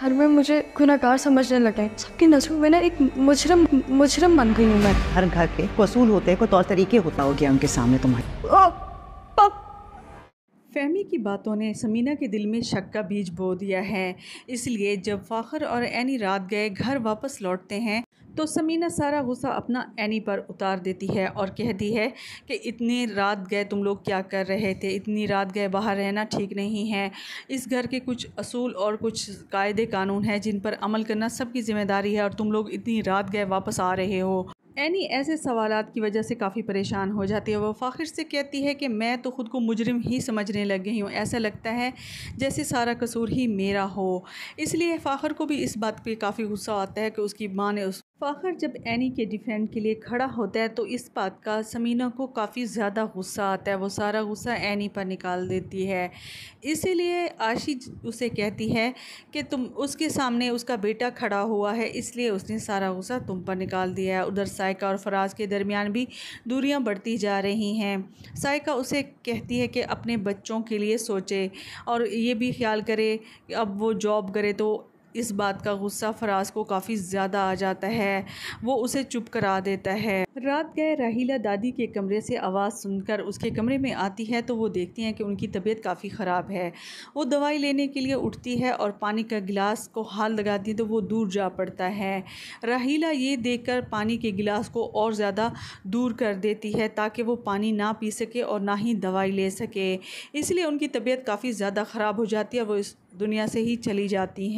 घर में मुझे गुनाकार समझने लगे सबकी नजरों में ना एक मुजरम मुजरम बन गई हूँ मैं हर घर के वसूल होते हैं कोई तौर तरीके होता हो गया उनके सामने तुम्हारे फहमी की बातों ने समीना के दिल में शक का बीज बो दिया है इसलिए जब फ़ाखर और एनी रात गए घर वापस लौटते हैं तो समीना सारा गुस्सा अपना एनी पर उतार देती है और कहती है कि इतनी रात गए तुम लोग क्या कर रहे थे इतनी रात गए बाहर रहना ठीक नहीं है इस घर के कुछ असूल और कुछ कायदे कानून हैं जिन पर अमल करना सबकी ज़िम्मेदारी है और तुम लोग इतनी रात गए वापस आ रहे हो एनी ऐसे सवाल की वजह से काफ़ी परेशान हो जाती है वो फ़ाखिर से कहती है कि मैं तो ख़ुद को मुजरिम ही समझने लग गई हूँ ऐसा लगता है जैसे सारा कसूर ही मेरा हो इसलिए फ़ाखर को भी इस बात पे काफ़ी गुस्सा आता है कि उसकी माँ ने उस फ़ाखर जब एनी के डिफेंड के लिए खड़ा होता है तो इस बात का समीना को काफ़ी ज़्यादा गुस्सा आता है वो सारा गुस्सा एनी पर निकाल देती है इसीलिए आशी उसे कहती है कि तुम उसके सामने उसका बेटा खड़ा हुआ है इसलिए उसने सारा गुस्सा तुम पर निकाल दिया है उधर साइड सायका और फराज के दरमियान भी दूरियां बढ़ती जा रही हैं सायका उसे कहती है कि अपने बच्चों के लिए सोचे और ये भी ख्याल करे अब वो जॉब करे तो इस बात का गुस्सा फराज को काफ़ी ज़्यादा आ जाता है वो उसे चुप करा देता है रात गए राहीला दादी के कमरे से आवाज़ सुनकर उसके कमरे में आती है तो वो देखती हैं कि उनकी तबीयत काफ़ी ख़राब है वो दवाई लेने के लिए उठती है और पानी का गिलास को हाथ लगाती है तो वो दूर जा पड़ता है राहीला ये कर पानी के गिलास को और ज़्यादा दूर कर देती है ताकि वो पानी ना पी सके और ना ही दवाई ले सके इसलिए उनकी तबीयत काफ़ी ज़्यादा ख़राब हो जाती है वो इस दुनिया से ही चली जाती हैं